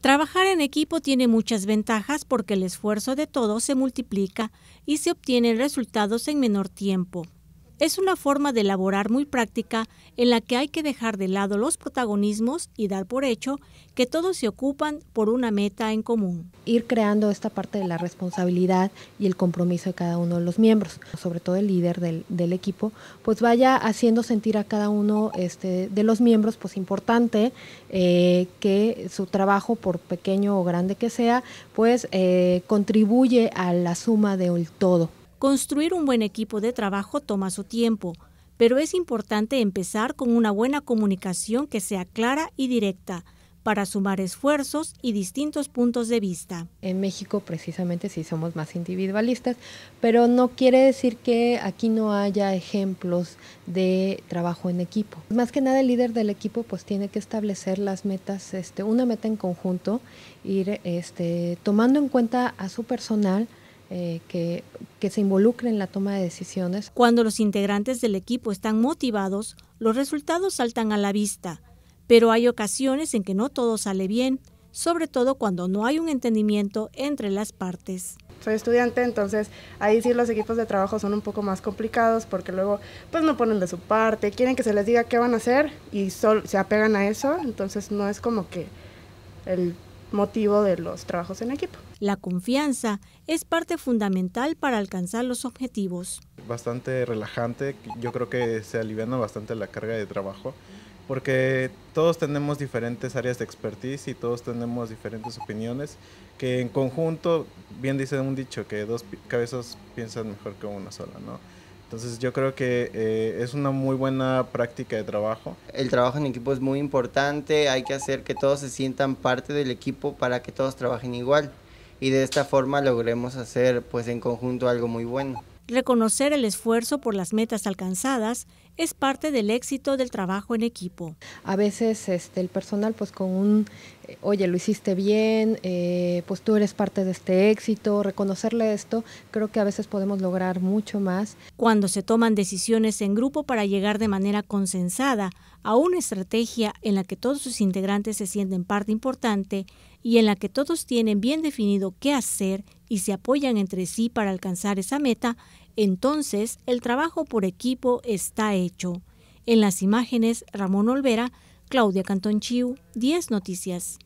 Trabajar en equipo tiene muchas ventajas porque el esfuerzo de todos se multiplica y se obtienen resultados en menor tiempo es una forma de elaborar muy práctica en la que hay que dejar de lado los protagonismos y dar por hecho que todos se ocupan por una meta en común. Ir creando esta parte de la responsabilidad y el compromiso de cada uno de los miembros, sobre todo el líder del, equipo, pues vaya haciendo sentir a cada uno este, de los miembros pues importante eh, que su trabajo, por pequeño o grande que sea, pues eh, contribuye a la suma del todo. Construir un buen equipo de trabajo toma su tiempo, pero es importante empezar con una buena comunicación que sea clara y directa para sumar esfuerzos y distintos puntos de vista. En México precisamente sí somos más individualistas, pero no quiere decir que aquí no haya ejemplos de trabajo en equipo. Más que nada el líder del equipo pues tiene que establecer las metas, este, una meta en conjunto, ir este, tomando en cuenta a su personal, eh, que que se involucre en la toma de decisiones. Cuando los integrantes del equipo están motivados, los resultados saltan a la vista, pero hay ocasiones en que no todo sale bien, sobre todo cuando no hay un entendimiento entre las partes soy estudiante, entonces ahí sí los equipos de trabajo son un poco más complicados porque luego pues no ponen de su parte, quieren que se les diga qué van a hacer y sol, se apegan a eso, entonces no es como que el motivo de los trabajos en equipo. La confianza es parte fundamental para alcanzar los objetivos. Bastante relajante, yo creo que se aliviana bastante la carga de trabajo porque todos tenemos diferentes áreas de expertise y todos tenemos diferentes opiniones que en conjunto, bien dice un dicho, que dos cabezas piensan mejor que una sola, ¿no? Entonces yo creo que eh, es una muy buena práctica de trabajo. El trabajo en equipo es muy importante, hay que hacer que todos se sientan parte del equipo para que todos trabajen igual y de esta forma logremos hacer pues en conjunto algo muy bueno. Reconocer el esfuerzo por las metas alcanzadas es parte del éxito del trabajo en equipo. A veces este, el personal pues con un, eh, oye, lo hiciste bien, eh, pues tú eres parte de este éxito, reconocerle esto, creo que a veces podemos lograr mucho más. Cuando se toman decisiones en grupo para llegar de manera consensada a una estrategia en la que todos sus integrantes se sienten parte importante y en la que todos tienen bien definido qué hacer y se apoyan entre sí para alcanzar esa meta, entonces el trabajo por equipo está hecho. En las imágenes, Ramón Olvera, Claudia Cantón Chiu, 10 Noticias.